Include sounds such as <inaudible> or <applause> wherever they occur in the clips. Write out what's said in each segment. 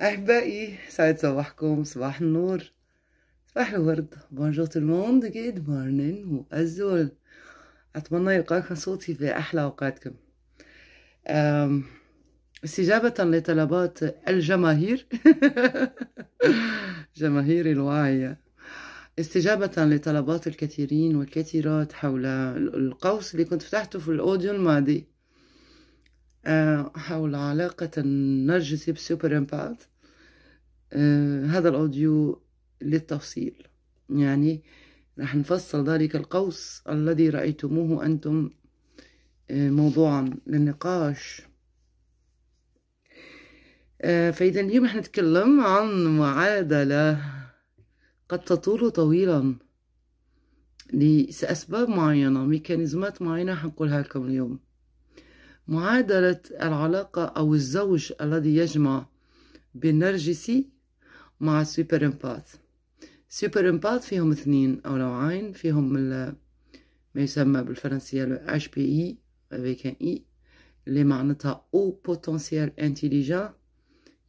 احبائي سعد صباحكم صباح النور صباح الورد بونجور تو الموند جيد مورنين وازول اتمنى يلقاكم صوتي في احلى اوقاتكم استجابة لطلبات الجماهير <laughs> جماهير الواعية استجابة لطلبات الكثيرين والكثيرات حول القوس اللي كنت فتحته في الأوديو الماضي آه، حول علاقة النرجسي بسوبر امباث هذا الأوديو للتفصيل يعني راح نفصل ذلك القوس الذي رأيتموه أنتم آه، موضوعا للنقاش آه، فإذا اليوم راح نتكلم عن معادلة قد تطول طويلا لأسباب معينة ميكانيزمات معينة حنقولها لكم اليوم معادلة العلاقة أو الزوج الذي يجمع نرجسي مع السوبر امباث سوبر امباث فيهم اثنين أو نوعين فيهم ما يسمى بالفرنسية لو اتش بي اي avec un i اللي معناتها او بوتنسيال انتيليجان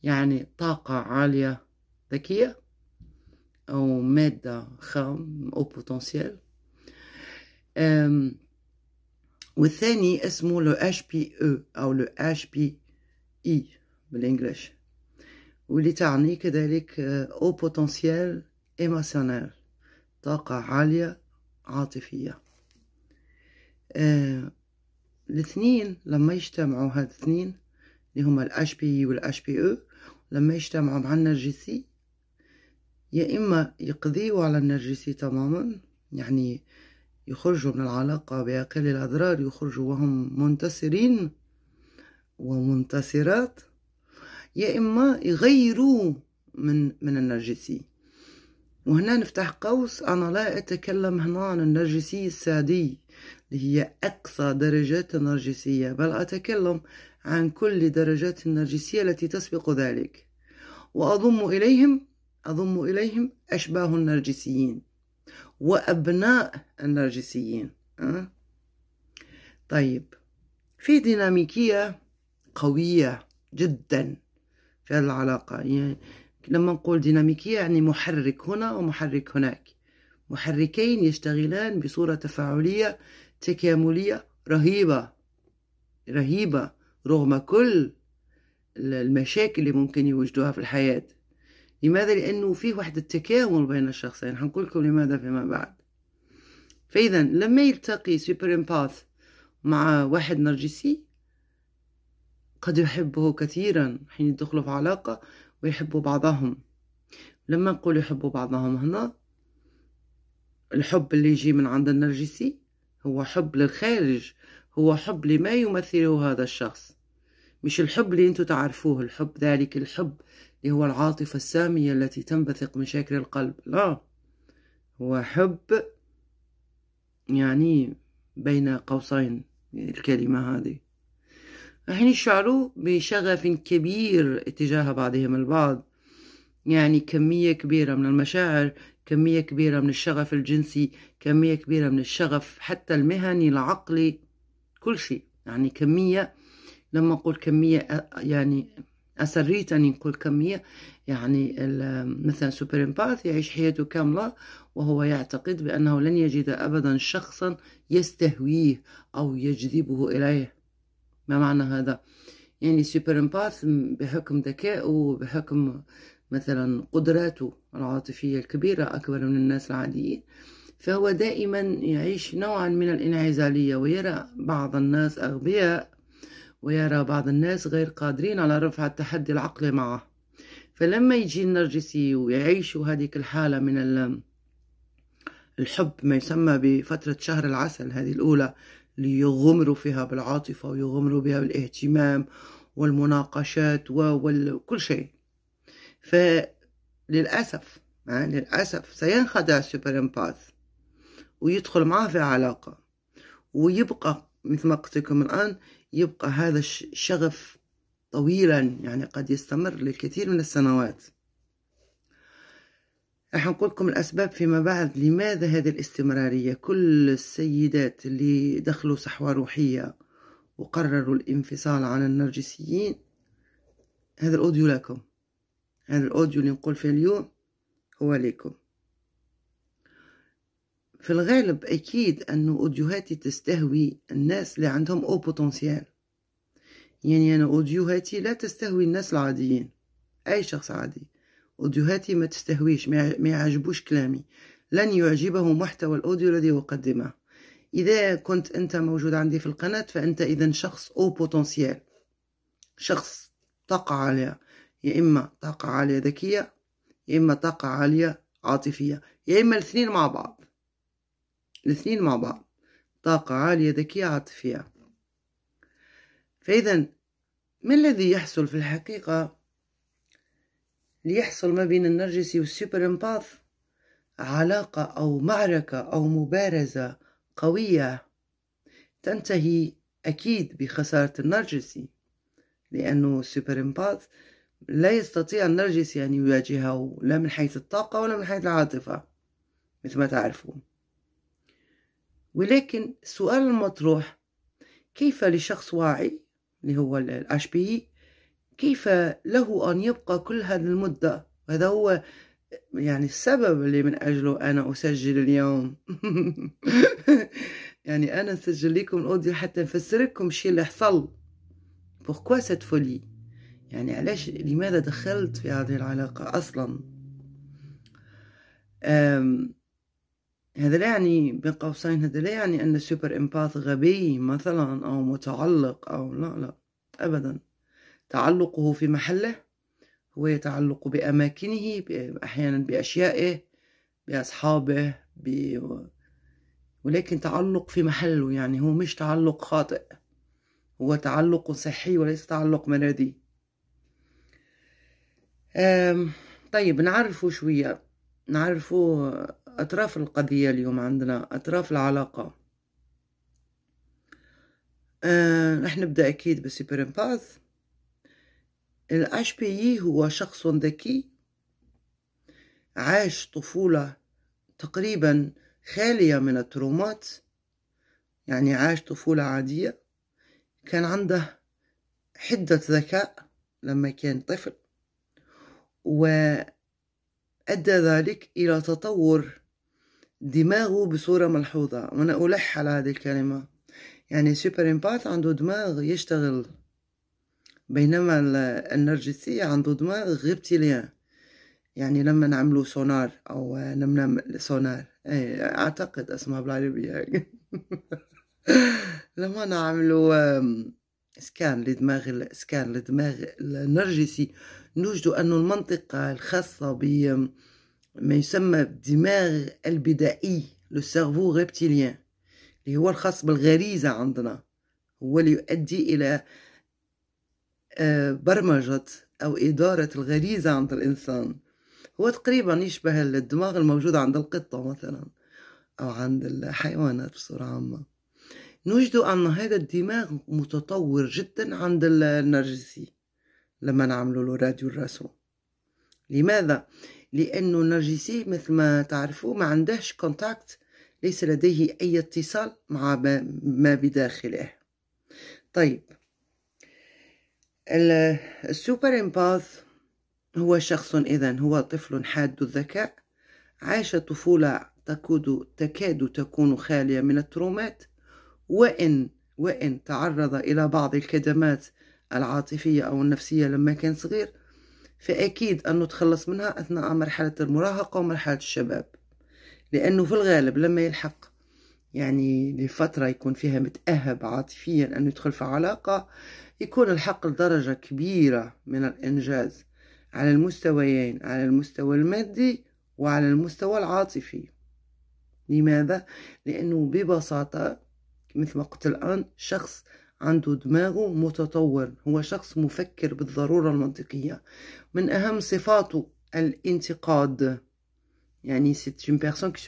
يعني طاقة عالية ذكية أو مادة خام أو بوتنسيال والثاني اسمه لو اش بي او او لو اش بي اي بالانجلش واللي تعني كذلك او بوتنسيال ايموشنال طاقة عالية عاطفية آه الاثنين لما يجتمعوا هاد الاثنين اللي هما الاش بي اي والاش بي او لما يجتمعوا مع النرجسي يا اما يقضيوا على النرجسي تماما يعني يخرجوا من العلاقة بأقل الأضرار يخرجوا وهم منتصرين ومنتصرات يا إما يغيروا من من النرجسي وهنا نفتح قوس أنا لا أتكلم هنا عن النرجسي السادي اللي هي أقصى درجات النرجسية بل أتكلم عن كل درجات النرجسية التي تسبق ذلك وأضم إليهم أضم إليهم أشباه النرجسيين وأبناء النرجسيين أه؟ طيب في ديناميكية قوية جدا في هذه العلاقة يعني لما نقول ديناميكية يعني محرك هنا ومحرك هناك محركين يشتغلان بصورة تفاعلية تكاملية رهيبة رهيبة رغم كل المشاكل اللي ممكن يوجدوها في الحياة لماذا لانه فيه واحد التكامل بين الشخصين حنقول لكم لماذا فيما بعد فاذا لما يلتقي سوبر امباث مع واحد نرجسي قد يحبه كثيرا حين يدخلوا في علاقه ويحبوا بعضهم لما نقول يحبوا بعضهم هنا الحب اللي يجي من عند النرجسي هو حب للخارج هو حب لما يمثله هذا الشخص مش الحب اللي انتو تعرفوه الحب ذلك الحب اللي هو العاطفة السامية التي تنبثق من شكل القلب لا هو حب يعني بين قوسين الكلمة هذه الحين يشعروا بشغف كبير اتجاه بعضهم البعض يعني كمية كبيرة من المشاعر كمية كبيرة من الشغف الجنسي كمية كبيرة من الشغف حتى المهني العقلي كل شيء يعني كمية لما نقول كمية يعني أسريت أن نقول كمية يعني مثلا سوبر امباث يعيش حياته كاملة وهو يعتقد بأنه لن يجد أبدا شخصا يستهويه أو يجذبه إليه ما معنى هذا؟ يعني سوبر امباث بحكم ذكائه وبحكم مثلا قدراته العاطفية الكبيرة أكبر من الناس العاديين فهو دائما يعيش نوعا من الانعزالية ويرى بعض الناس أغبياء ويرى بعض الناس غير قادرين على رفع التحدي العقلي معه فلما يجي النرجسي ويعيشوا هذه الحالة من الحب ما يسمى بفترة شهر العسل هذه الأولى ليغمروا فيها بالعاطفة ويغمروا بها بالاهتمام والمناقشات وكل شيء فللأسف للأسف سينخدع سوبر امباث ويدخل معه في علاقة ويبقى مثل ما قلت لكم الآن يبقى هذا الشغف طويلا يعني قد يستمر للكثير من السنوات راح نقول لكم الأسباب فيما بعد لماذا هذه الاستمرارية كل السيدات اللي دخلوا صحوة روحية وقرروا الانفصال عن النرجسيين هذا الأوديو لكم هذا الأوديو اللي نقول فيه اليوم هو لكم في الغالب أكيد أنه أوديوهاتي تستهوي الناس اللي عندهم أو بوتنسيال يعني أنا أوديوهاتي لا تستهوي الناس العاديين أي شخص عادي أوديوهاتي ما تستهويش ما يعجبوش كلامي لن يعجبه محتوى الأوديو الذي أقدمه إذا كنت أنت موجود عندي في القناة فأنت إذا شخص أو بوتنسيال شخص طاقة عالية يا إما طاقة عالية ذكية يا إما طاقة عالية عاطفية يا إما الاثنين مع بعض الاثنين مع بعض طاقة عالية ذكية عاطفية فإذا ما الذي يحصل في الحقيقة ليحصل ما بين النرجسي والسوبر امباث علاقة أو معركة أو مبارزة قوية تنتهي أكيد بخسارة النرجسي لأنه السوبر امباث لا يستطيع النرجسي أن يواجهه لا من حيث الطاقة ولا من حيث العاطفة مثل ما تعرفون ولكن السؤال المطروح كيف لشخص واعي اللي هو الاش بي e، كيف له ان يبقى كل هذه المده وهذا هو يعني السبب اللي من اجله انا اسجل اليوم <laughs> يعني انا نسجل لكم الاوديو حتى نفسر لكم الشيء اللي حصل بوركوا سيت فولي يعني علاش لماذا دخلت في هذه العلاقه اصلا أم هذا لا يعني بين قوسين هذا لا يعني أن السوبر إمباث غبي مثلا أو متعلق أو لا لا أبدا تعلقه في محله هو يتعلق بأماكنه أحيانا بأشيائه بأصحابه ب... ولكن تعلق في محله يعني هو مش تعلق خاطئ هو تعلق صحي وليس تعلق مرضي طيب نعرفه شوية نعرفه أطراف القضية اليوم عندنا أطراف العلاقة أه نبدأ أكيد بسوبر إمباث الأش بي إي هو شخص ذكي عاش طفولة تقريبا خالية من الترومات يعني عاش طفولة عادية كان عنده حدة ذكاء لما كان طفل وأدى ذلك إلى تطور دماغه بصورة ملحوظة وأنا ألح على هذه الكلمة يعني سوبر إمباث عنده دماغ يشتغل بينما النرجسية عنده دماغ غبتليان يعني لما نعملو سونار أو نعمل سونار أي أعتقد اسمها بالعربية <laughs> لما نعملو سكان لدماغ سكان لدماغ النرجسي نجد أن المنطقة الخاصة ب ما يسمى الدماغ البدائي لو سيرفو ريبتيليان اللي هو الخاص بالغريزة عندنا هو اللي يؤدي إلى آه، برمجة أو إدارة الغريزة عند الإنسان هو تقريبا يشبه الدماغ الموجود عند القطة مثلا أو عند الحيوانات بصورة عامة نجد أن هذا الدماغ متطور جدا عند النرجسي لما نعمل له راديو الرسم لماذا؟ لأنه النرجسي مثل ما تعرفوا ما عندهش كونتاكت ليس لديه أي اتصال مع ما بداخله طيب السوبر إمباث هو شخص إذا هو طفل حاد الذكاء عاش طفولة تكاد تكاد تكون خالية من الترومات وإن وإن تعرض إلى بعض الكدمات العاطفية أو النفسية لما كان صغير فأكيد أنه تخلص منها أثناء مرحلة المراهقة ومرحلة الشباب لأنه في الغالب لما يلحق يعني لفترة يكون فيها متأهب عاطفيا أنه يدخل في علاقة يكون الحق لدرجة كبيرة من الإنجاز على المستويين على المستوى المادي وعلى المستوى العاطفي لماذا؟ لأنه ببساطة مثل ما قلت الآن شخص عنده دماغه متطور هو شخص مفكر بالضرورة المنطقية من أهم صفاته الانتقاد يعني c'est une بيرسون كي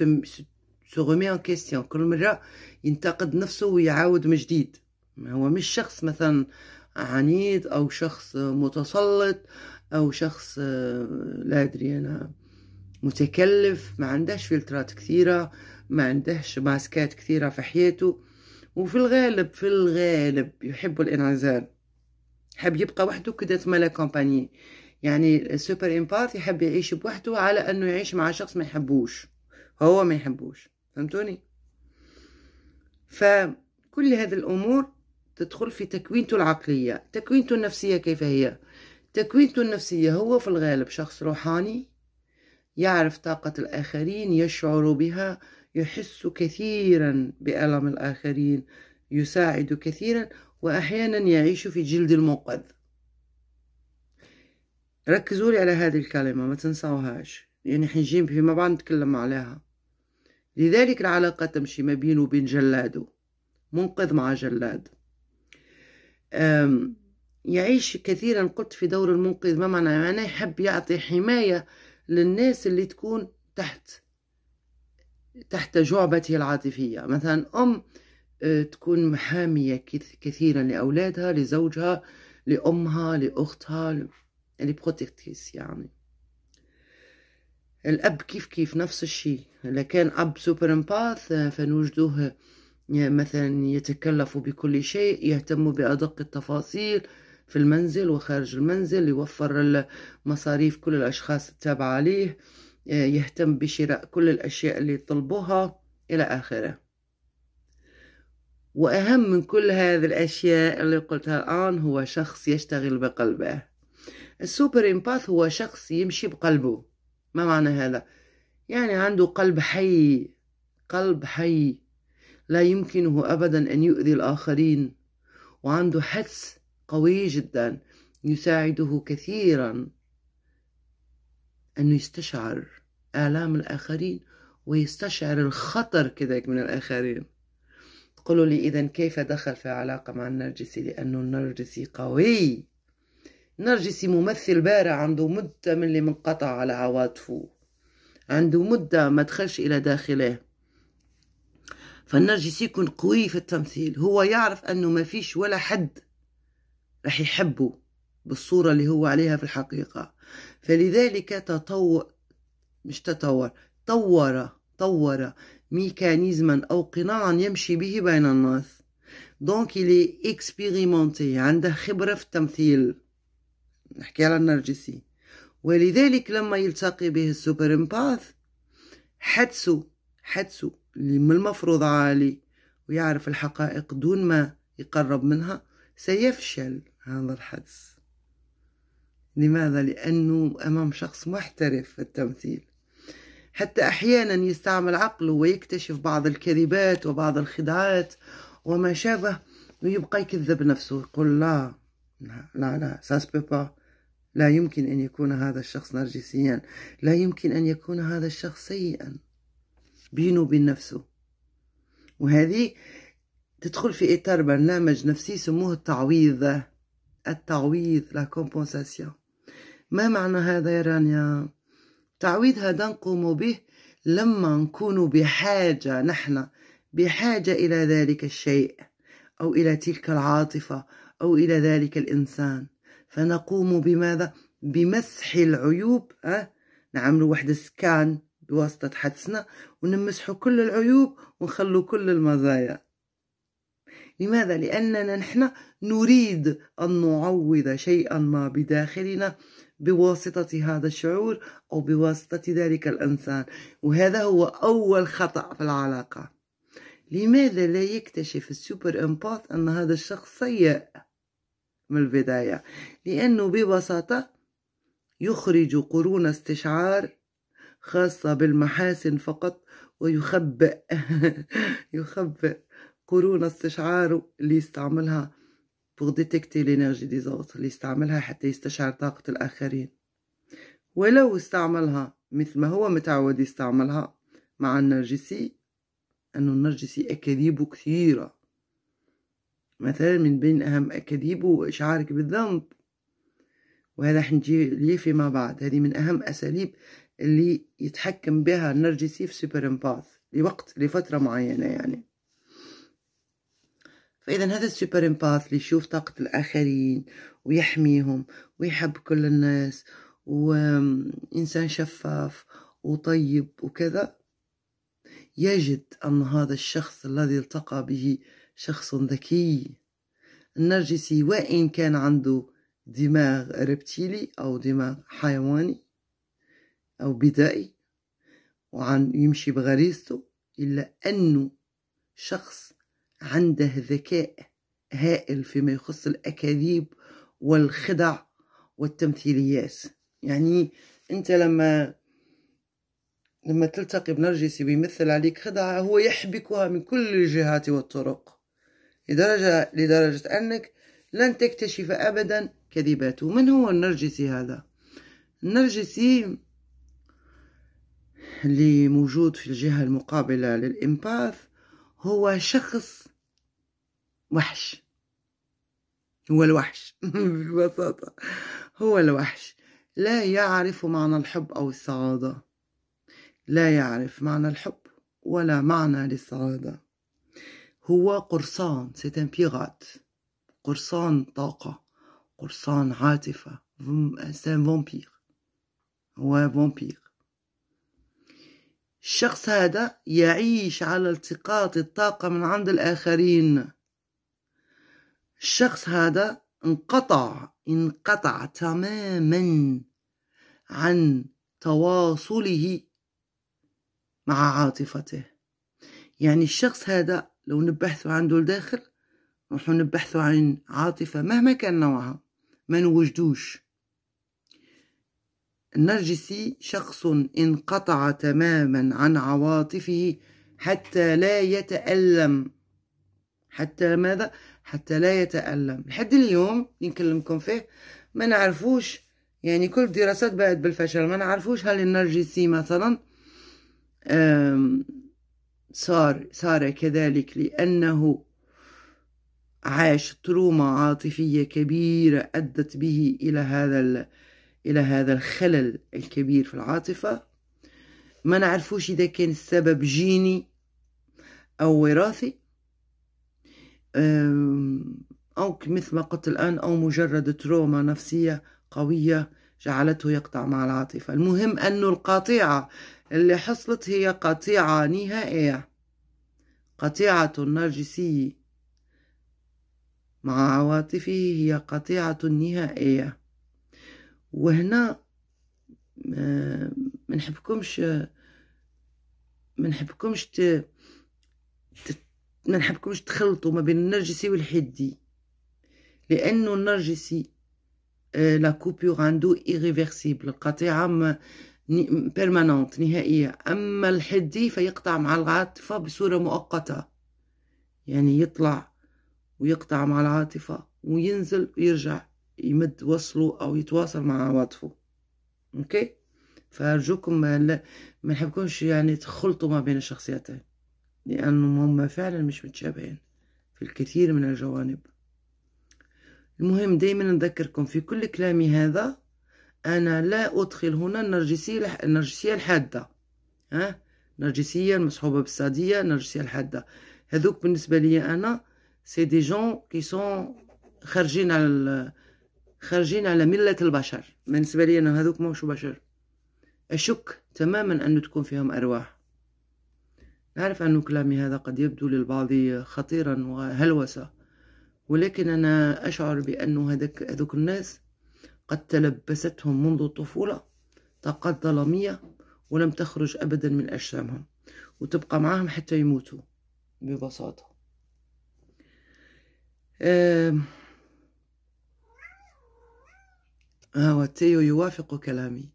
سو رومي ان كيستيون كل مرة ينتقد نفسه ويعاود من جديد هو مش شخص مثلا عنيد أو شخص متسلط أو شخص لا أدري أنا متكلف ما عندهش فلترات كثيرة ما عندهش ماسكات كثيرة في حياته وفي الغالب في الغالب يحب الانعزال حب يبقى وحده كده ما كومباني يعني السوبر امباث يحب يعيش بوحده على انه يعيش مع شخص ما يحبوش هو ما يحبوش فهمتوني فكل هذه الامور تدخل في تكوينته العقليه تكوينته النفسيه كيف هي تكوينته النفسيه هو في الغالب شخص روحاني يعرف طاقه الاخرين يشعر بها يحس كثيرا بألم الآخرين يساعد كثيرا وأحيانا يعيش في جلد المنقذ ركزوا لي على هذه الكلمة ما تنساوهاش يعني حنجي فيما بعد نتكلم عليها لذلك العلاقة تمشي ما بينه وبين جلاده منقذ مع جلاد يعيش كثيرا قلت في دور المنقذ ما معنى يعني يحب يعطي حماية للناس اللي تكون تحت تحت جعبته العاطفية مثلا أم أه، تكون محامية كثيرا لأولادها لزوجها لأمها لأختها اللي بروتكتريس يعني الأب كيف كيف نفس الشيء إذا كان أب سوبر امباث فنوجدوه مثلا يتكلف بكل شيء يهتم بأدق التفاصيل في المنزل وخارج المنزل يوفر المصاريف كل الأشخاص التابعة عليه يهتم بشراء كل الأشياء اللي يطلبوها إلى آخره وأهم من كل هذه الأشياء اللي قلتها الآن هو شخص يشتغل بقلبه السوبر إمباث هو شخص يمشي بقلبه ما معنى هذا يعني عنده قلب حي قلب حي لا يمكنه أبدا أن يؤذي الآخرين وعنده حس قوي جدا يساعده كثيرا أنه يستشعر آلام الآخرين ويستشعر الخطر كذاك من الآخرين تقولوا لي إذا كيف دخل في علاقة مع النرجسي لأنه النرجسي قوي نرجسي ممثل بارع عنده مدة من اللي منقطع على عواطفه عنده مدة ما دخلش إلى داخله فالنرجسي يكون قوي في التمثيل هو يعرف أنه ما فيش ولا حد رح يحبه بالصورة اللي هو عليها في الحقيقة فلذلك تطور مش تطور طور طور ميكانيزما أو قناعا يمشي به بين الناس دونك إلي إكسبيريمونتي عنده خبرة في التمثيل نحكي على النرجسي ولذلك لما يلتقي به السوبر امباث حدسو حدسو اللي من المفروض عالي ويعرف الحقائق دون ما يقرب منها سيفشل هذا الحدس لماذا؟ لأنه أمام شخص محترف في التمثيل حتى أحيانا يستعمل عقله ويكتشف بعض الكذبات وبعض الخداعات وما شابه ويبقى يكذب نفسه يقول لا لا نعم، لا نعم، نعم. ça se peut pas لا يمكن أن يكون هذا الشخص نرجسيا لا يمكن أن يكون هذا الشخص سيئا بينه وبين نفسه وهذه تدخل في إطار برنامج نفسي سموه التعويض التعويض لا كومبونساسيون ما معنى هذا يا رانيا تعويض هذا نقوم به لما نكون بحاجة نحن بحاجة إلى ذلك الشيء أو إلى تلك العاطفة أو إلى ذلك الإنسان فنقوم بماذا بمسح العيوب أه؟ نعملوا واحد سكان بواسطة حدسنا ونمسحوا كل العيوب ونخلوا كل المزايا لماذا؟ لأننا نحن نريد أن نعوض شيئا ما بداخلنا بواسطة هذا الشعور أو بواسطة ذلك الإنسان وهذا هو أول خطأ في العلاقة لماذا لا يكتشف السوبر امباث أن هذا الشخص سيء من البداية لأنه ببساطة يخرج قرون استشعار خاصة بالمحاسن فقط ويخبئ <laughs> يخبئ قرون استشعار اللي يستعملها pour détecter l'énergie des autres اللي يستعملها حتى يستشعر طاقة الآخرين ولو استعملها مثل ما هو متعود يستعملها مع النرجسي أنه النرجسي أكاذيبه كثيرة مثلا من بين أهم أكاذيبه إشعارك بالذنب وهذا حنجي ليه فيما بعد هذه من أهم أساليب اللي يتحكم بها النرجسي في سوبر امباث لوقت لفترة معينة يعني فإذا هذا السوبر امباث اللي يشوف طاقة الآخرين ويحميهم ويحب كل الناس وإنسان شفاف وطيب وكذا يجد أن هذا الشخص الذي التقى به شخص ذكي النرجسي وإن كان عنده دماغ ربتيلي أو دماغ حيواني أو بدائي وعن يمشي بغريزته إلا أنه شخص عنده ذكاء هائل فيما يخص الأكاذيب والخدع والتمثيليات يعني أنت لما لما تلتقي بنرجسي بيمثل عليك خدعة هو يحبكها من كل الجهات والطرق لدرجة, لدرجة أنك لن تكتشف أبدا كذباته من هو النرجسي هذا؟ النرجسي اللي موجود في الجهة المقابلة للإنباث هو شخص وحش هو الوحش <laughs> ببساطة هو الوحش لا يعرف معنى الحب أو السعادة لا يعرف معنى الحب ولا معنى للسعاده هو قرصان سيت ان بيغات قرصان طاقة قرصان عاطفة سان فامبير هو فامبير الشخص هذا يعيش على التقاط الطاقة من عند الآخرين الشخص هذا انقطع انقطع تماما عن تواصله مع عاطفته يعني الشخص هذا لو نبحثوا عن دول داخل نروحو نبحثوا عن عاطفة مهما كان نوعها ما نوجدوش النرجسي شخص انقطع تماما عن عواطفه حتى لا يتألم حتى ماذا؟ حتى لا يتألم لحد اليوم اللي نكلمكم فيه ما نعرفوش يعني كل الدراسات بقت بالفشل ما نعرفوش هل النرجسي مثلا صار صار كذلك لأنه عاش تروما عاطفية كبيرة أدت به إلى هذا إلى هذا الخلل الكبير في العاطفة ما نعرفوش إذا كان السبب جيني أو وراثي أو مثل ما قلت الآن أو مجرد تروما نفسية قوية جعلته يقطع مع العاطفة المهم أن القطيعة اللي حصلت هي قطيعة نهائية قطيعة النرجسي مع عواطفه هي قطيعة نهائية وهنا آه، منحبكمش منحبكمش ت... ت... منحبكمش تخلطوا ما بين النرجسي والحدي لانه النرجسي آه، لا كوبور عنده ايريفيرسيبل القطيعه ما بيرمانونت نهائية أما الحدي فيقطع مع العاطفة بصورة مؤقتة يعني يطلع ويقطع مع العاطفة وينزل ويرجع يمد وصله أو يتواصل مع عواطفه أوكي فأرجوكم ما نحبكمش يعني تخلطوا ما بين الشخصيتين لأنهم هما فعلا مش متشابهين في الكثير من الجوانب المهم دايما نذكركم في كل كلامي هذا أنا لا أدخل هنا النرجسية النرجسية الحادة ها نرجسيه المصحوبة بالسادية النرجسية الحادة هذوك بالنسبة لي أنا سي دي جون كي سون خارجين على خارجين على ملة البشر بالنسبة لي أنا هذوك ماهوش بشر أشك تماما أن تكون فيهم أرواح نعرف أن كلامي هذا قد يبدو للبعض خطيرا وهلوسة ولكن أنا أشعر بأن هذوك الناس قد تلبستهم منذ الطفولة طاقات ظلامية ولم تخرج أبدا من أجسامهم وتبقى معاهم حتى يموتوا ببساطة آه هو تيو يوافق كلامي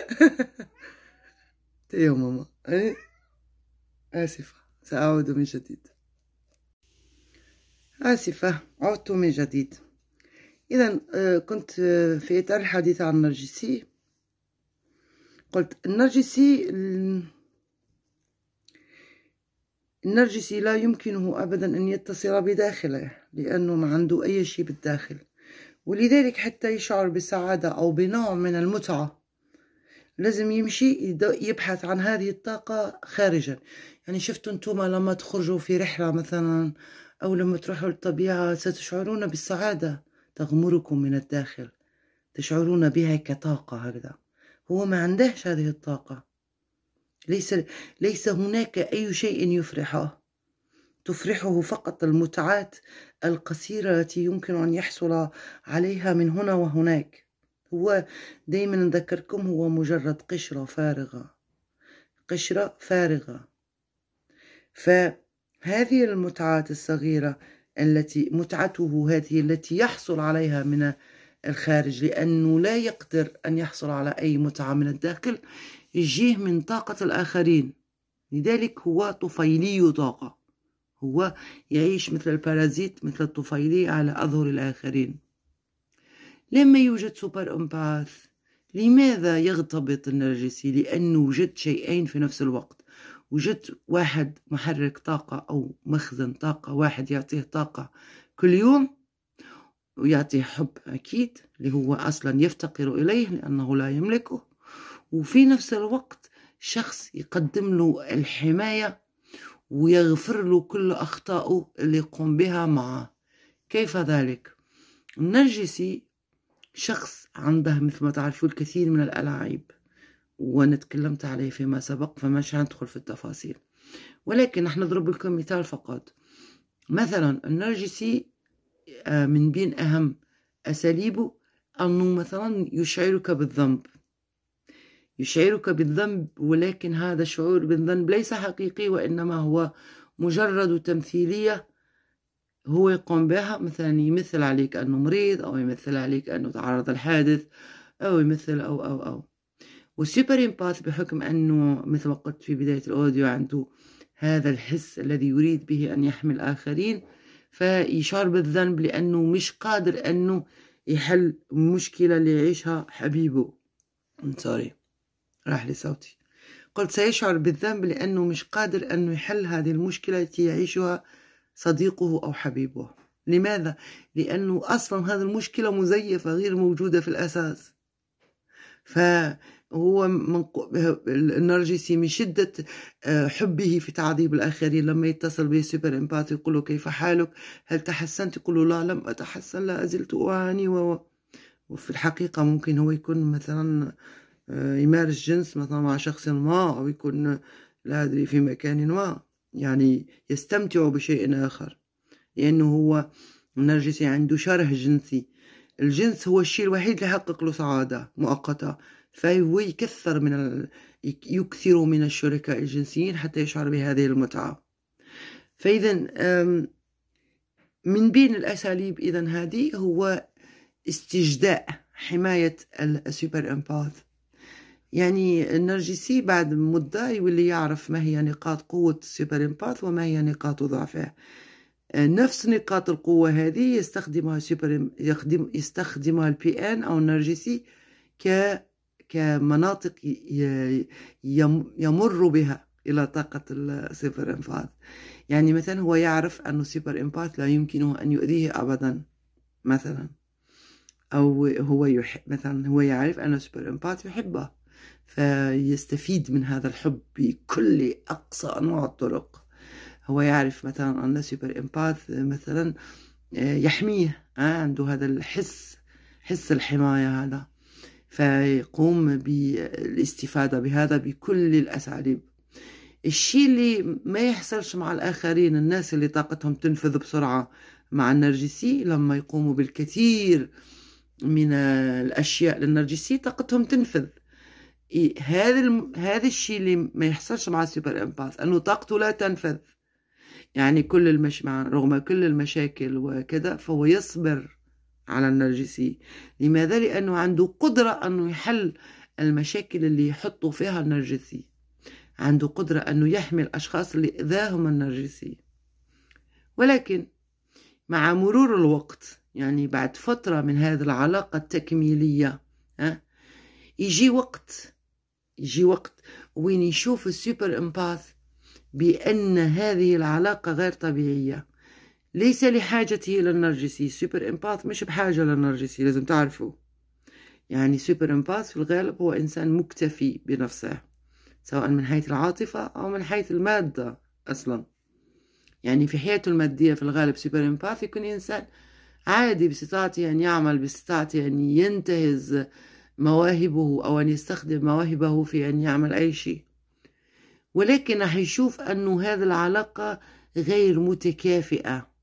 <laughs> تيو ماما إيه؟ آسفة سأعود من جديد آسفة عدت من جديد اذا آه، كنت آه، في اطار الحديث عن النرجسي قلت النرجسي النرجسي لا يمكنه ابدا ان يتصل بداخله لانه ما عنده اي شيء بالداخل ولذلك حتى يشعر بسعاده او بنوع من المتعه لازم يمشي يبحث عن هذه الطاقة خارجا يعني شفتوا انتوما لما تخرجوا في رحلة مثلا أو لما تروحوا للطبيعة ستشعرون بالسعادة تغمركم من الداخل تشعرون بها كطاقة هكذا هو ما عندهش هذه الطاقة ليس, ليس هناك أي شيء يفرحه تفرحه فقط المتعات القصيرة التي يمكن أن يحصل عليها من هنا وهناك هو دايما نذكركم هو مجرد قشرة فارغة قشرة فارغة فهذه المتعات الصغيرة التي متعته هذه التي يحصل عليها من الخارج لأنه لا يقدر أن يحصل على أي متعة من الداخل يجيه من طاقة الآخرين لذلك هو طفيلي طاقة هو يعيش مثل البارازيت مثل الطفيلي على أظهر الآخرين لما يوجد سوبر أمباث لماذا يغتبط النرجسي؟ لأنه وجد شيئين في نفس الوقت وجدت واحد محرك طاقة أو مخزن طاقة واحد يعطيه طاقة كل يوم ويعطيه حب أكيد اللي هو أصلا يفتقر إليه لأنه لا يملكه وفي نفس الوقت شخص يقدم له الحماية ويغفر له كل أخطائه اللي يقوم بها معه كيف ذلك؟ النرجسي شخص عنده مثل ما تعرفوا الكثير من الألاعيب وانا تكلمت عليه فيما سبق فمش ندخل في التفاصيل ولكن احنا نضرب لكم مثال فقط مثلا النرجسي آه، من بين اهم اساليبه انه مثلا يشعرك بالذنب يشعرك بالذنب ولكن هذا الشعور بالذنب ليس حقيقي وانما هو مجرد تمثيليه هو يقوم بها مثلا يمثل عليك انه مريض او يمثل عليك انه تعرض لحادث او يمثل او او او والسوبر امباث بحكم أنه مثل ما قلت في بداية الأوديو عنده هذا الحس الذي يريد به أن يحمي الآخرين فيشعر بالذنب لأنه مش قادر أنه يحل مشكلة اللي يعيشها حبيبه سوري راح لي صوتي قلت سيشعر بالذنب لأنه مش قادر أنه يحل هذه المشكلة التي يعيشها صديقه أو حبيبه لماذا؟ لأنه أصلا هذه المشكلة مزيفة غير موجودة في الأساس ف هو من النرجسي من شدة آه، حبه في تعذيب الآخرين لما يتصل به سوبر إمباثي يقول له كيف حالك هل تحسنت يقول له لا لم أتحسن لا أزلت أعاني و... وفي الحقيقة ممكن هو يكون مثلا آه، يمارس جنس مثلا مع شخص ما أو يكون لا أدري في مكان ما يعني يستمتع بشيء آخر لأنه هو النرجسي عنده شره جنسي الجنس هو الشيء الوحيد اللي يحقق له سعادة مؤقتة فهو يكثر من ال... يكثر من الشركاء الجنسيين حتى يشعر بهذه المتعة فإذا من بين الأساليب إذا هذه هو استجداء حماية السوبر إمباث يعني النرجسي بعد مدة يولي يعرف ما هي نقاط قوة السوبر إمباث وما هي نقاط ضعفه نفس نقاط القوة هذه يستخدمها سوبر يخدم يستخدمها البي ان أو النرجسي ك كمناطق يمر بها إلى طاقة السوبر إمباث يعني مثلا هو يعرف أن السوبر إمباث لا يمكنه أن يؤذيه أبدا مثلا أو هو يحب مثلا هو يعرف أن السوبر إمباث يحبه فيستفيد من هذا الحب بكل أقصى أنواع الطرق هو يعرف مثلا أن السوبر إمباث مثلا آه، يحميه آه، عنده هذا الحس حس الحماية هذا فيقوم بالاستفادة بهذا بكل الأساليب الشيء اللي ما يحصلش مع الآخرين الناس اللي طاقتهم تنفذ بسرعة مع النرجسي لما يقوموا بالكثير من الأشياء للنرجسي طاقتهم تنفذ هذا هذا الشيء اللي ما يحصلش مع السوبر امباث انه طاقته لا تنفذ يعني كل المش... رغم كل المشاكل وكذا فهو يصبر على النرجسي لماذا؟ لأنه عنده قدرة أنه يحل المشاكل اللي يحطوا فيها النرجسي عنده قدرة أنه يحمي الأشخاص اللي إذاهم النرجسي ولكن مع مرور الوقت يعني بعد فترة من هذه العلاقة التكميلية ها يجي وقت يجي وقت وين يشوف السوبر امباث بأن هذه العلاقة غير طبيعية ليس لحاجته للنرجسي سوبر إمباث مش بحاجة للنرجسي لازم تعرفوا يعني سوبر إمباث في الغالب هو إنسان مكتفي بنفسه سواء من حيث العاطفة أو من حيث المادة أصلا يعني في حياته المادية في الغالب سوبر إمباث يكون إنسان عادي باستطاعته أن يعمل باستطاعته أن ينتهز مواهبه أو أن يستخدم مواهبه في أن يعمل أي شيء ولكن يشوف أنه هذه العلاقة غير متكافئة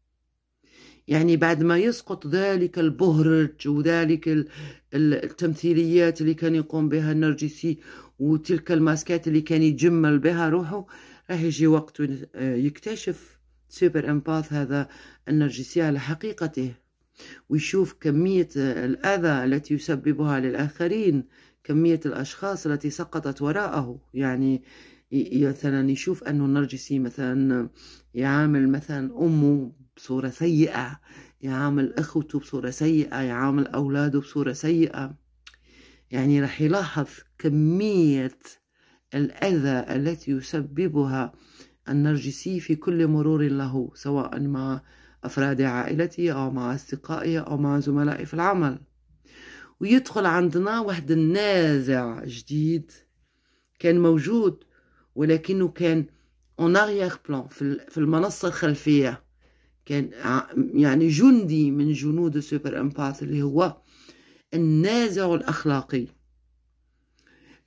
يعني بعد ما يسقط ذلك البهرج وذلك التمثيليات اللي كان يقوم بها النرجسي وتلك الماسكات اللي كان يجمل بها روحه راح يجي وقت آه، يكتشف سوبر امباث هذا النرجسي على حقيقته ويشوف كمية الأذى التي يسببها للآخرين كمية الأشخاص التي سقطت وراءه يعني مثلا يشوف أنه النرجسي مثلا يعامل مثلا أمه بصورة سيئة يعامل إخوته بصورة سيئة يعامل أولاده بصورة سيئة يعني رح يلاحظ كمية الأذى التي يسببها النرجسي في كل مرور له سواء مع أفراد عائلته أو مع أصدقائه أو مع زملائه في العمل ويدخل عندنا واحد النازع جديد كان موجود ولكنه كان اون في المنصة الخلفية كان يعني جندي من جنود السوبر امباث اللي هو النازع الأخلاقي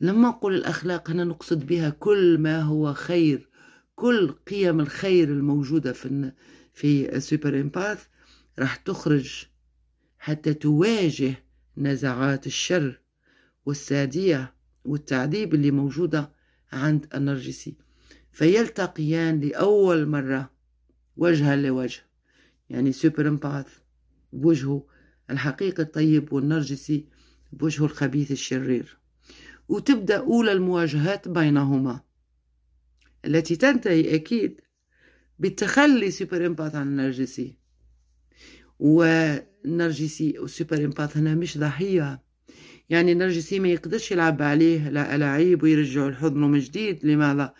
لما نقول الأخلاق هنا نقصد بها كل ما هو خير كل قيم الخير الموجودة في في السوبر امباث راح تخرج حتى تواجه نزعات الشر والسادية والتعذيب اللي موجودة عند النرجسي فيلتقيان لأول مرة وجها لوجه يعني سوبر امباث بوجهه الحقيقي الطيب والنرجسي بوجهه الخبيث الشرير وتبدأ أولى المواجهات بينهما التي تنتهي أكيد بالتخلي سوبر امباث عن النرجسي والنرجسي والسوبر امباث هنا مش ضحية يعني النرجسي ما يقدرش يلعب عليه لا ألاعيب ويرجعوا الحضن من جديد لماذا؟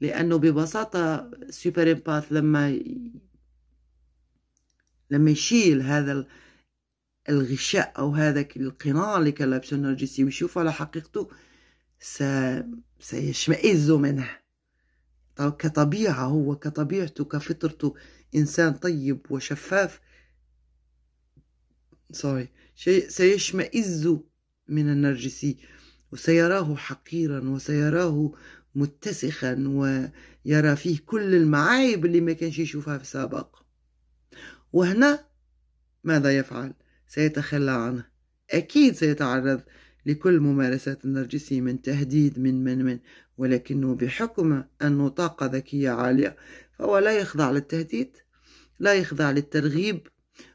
لأنه ببساطة سوبر امباث لما لما يشيل هذا الغشاء أو هذاك القناع اللي كان لابسه النرجسي ويشوف على حقيقته س... سيشمئز منه كطبيعة هو كطبيعته كفطرته إنسان طيب وشفاف سوري سيشمئز من النرجسي وسيراه حقيرا وسيراه متسخا ويرى فيه كل المعايب اللي ما كانش يشوفها في السابق وهنا ماذا يفعل؟ سيتخلى عنه أكيد سيتعرض لكل ممارسات النرجسي من تهديد من من من ولكنه بحكم أنه طاقة ذكية عالية فهو لا يخضع للتهديد لا يخضع للترغيب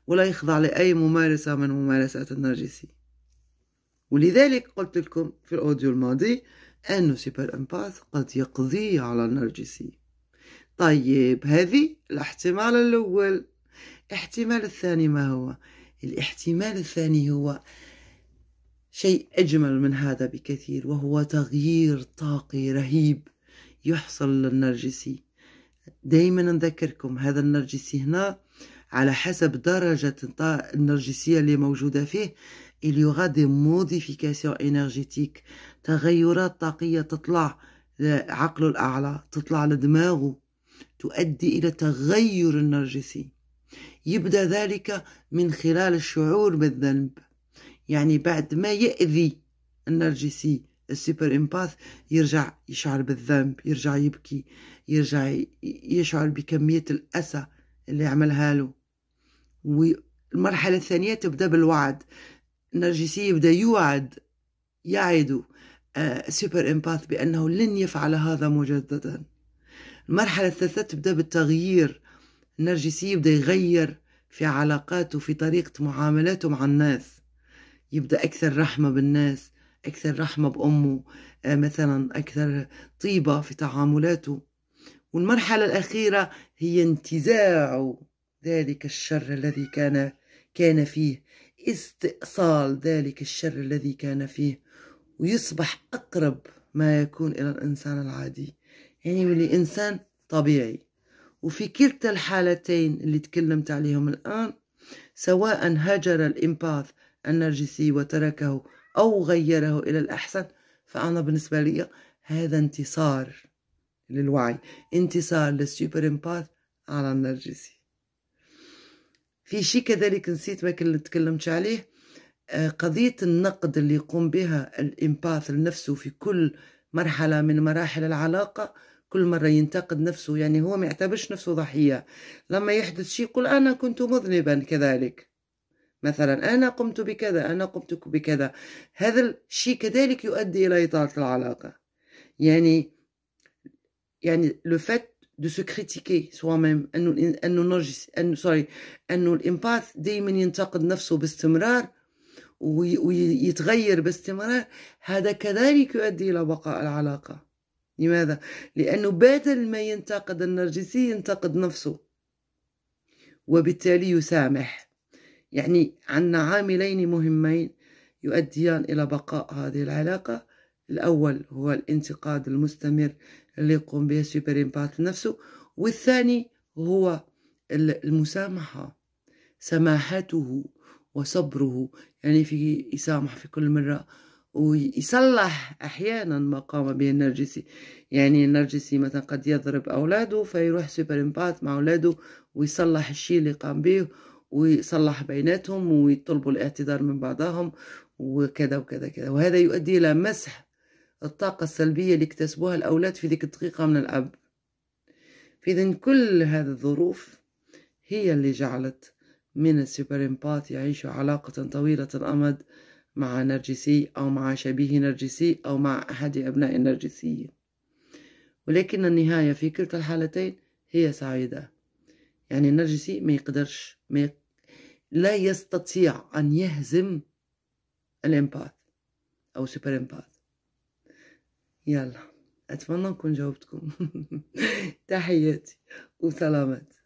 ولا يخضع لأي ممارسة من ممارسات النرجسي ولذلك قلت لكم في الأوديو الماضي أنه سوبر أمباث قد يقضي على النرجسي طيب هذه الاحتمال الأول الاحتمال الثاني ما هو الاحتمال الثاني هو شيء أجمل من هذا بكثير وهو تغيير طاقي رهيب يحصل للنرجسي دايما نذكركم هذا النرجسي هنا على حسب درجة النرجسية اللي موجودة فيه il y aura des modifications énergétiques تغيرات طاقية تطلع لعقله الأعلى تطلع لدماغه تؤدي إلى تغير النرجسي يبدأ ذلك من خلال الشعور بالذنب يعني بعد ما يأذي النرجسي السوبر إمباث يرجع يشعر بالذنب يرجع يبكي يرجع يشعر بكمية الأسى اللي عملها له والمرحلة الثانية تبدأ بالوعد النرجسي يبدأ يوعد يعد آه، السوبر إمباث بأنه لن يفعل هذا مجددا المرحلة الثالثة تبدأ بالتغيير النرجسي يبدأ يغير في علاقاته في طريقة معاملاته مع الناس يبدأ أكثر رحمة بالناس أكثر رحمة بأمه آه، مثلا أكثر طيبة في تعاملاته والمرحلة الأخيرة هي انتزاع ذلك الشر الذي كان كان فيه استئصال ذلك الشر الذي كان فيه ويصبح أقرب ما يكون إلى الإنسان العادي يعني يولي إنسان طبيعي وفي كلتا الحالتين اللي تكلمت عليهم الآن سواء هجر الإنباث النرجسي وتركه أو غيره إلى الأحسن فأنا بالنسبة لي هذا انتصار للوعي انتصار للسوبر إمباث على النرجسي في شيء كذلك نسيت ما كنت تكلمتش عليه آه، قضية النقد اللي يقوم بها الإمباث لنفسه في كل مرحلة من مراحل العلاقة كل مرة ينتقد نفسه يعني هو ما يعتبرش نفسه ضحية لما يحدث شيء يقول أنا كنت مذنبا كذلك مثلا أنا قمت بكذا أنا قمت بكذا هذا الشيء كذلك يؤدي إلى إطالة العلاقة يعني يعني لو فات دو سو كريتيكي سوا ميم انه انه نرجس انه سوري انه الامباث دائما ينتقد نفسه باستمرار ويتغير باستمرار هذا كذلك يؤدي الى بقاء العلاقه لماذا؟ لأنه بدل ما ينتقد النرجسي ينتقد نفسه وبالتالي يسامح يعني عنا عاملين مهمين يؤديان إلى بقاء هذه العلاقة الأول هو الانتقاد المستمر اللي يقوم به سوبر امبات والثاني هو المسامحة سماحته وصبره يعني في يسامح في كل مرة ويصلح احيانا ما قام به النرجسي يعني النرجسي مثلا قد يضرب اولاده فيروح سوبر امباث مع اولاده ويصلح الشيء اللي قام به ويصلح بيناتهم ويطلبوا الاعتذار من بعضهم وكذا وكذا كذا وهذا يؤدي الى مسح الطاقة السلبية اللي اكتسبوها الأولاد في ذيك الدقيقة من الأب ذن كل هذه الظروف هي اللي جعلت من السوبر امباث يعيشوا علاقة طويلة الأمد مع نرجسي أو مع شبيه نرجسي أو مع أحد أبناء النرجسية ولكن النهاية في كلتا الحالتين هي سعيدة يعني النرجسي ما يقدرش ما يق... لا يستطيع أن يهزم الإمباث أو سوبر إمباث يلا أتمنى نكون جاوبتكم <laughs> تحياتي وسلامات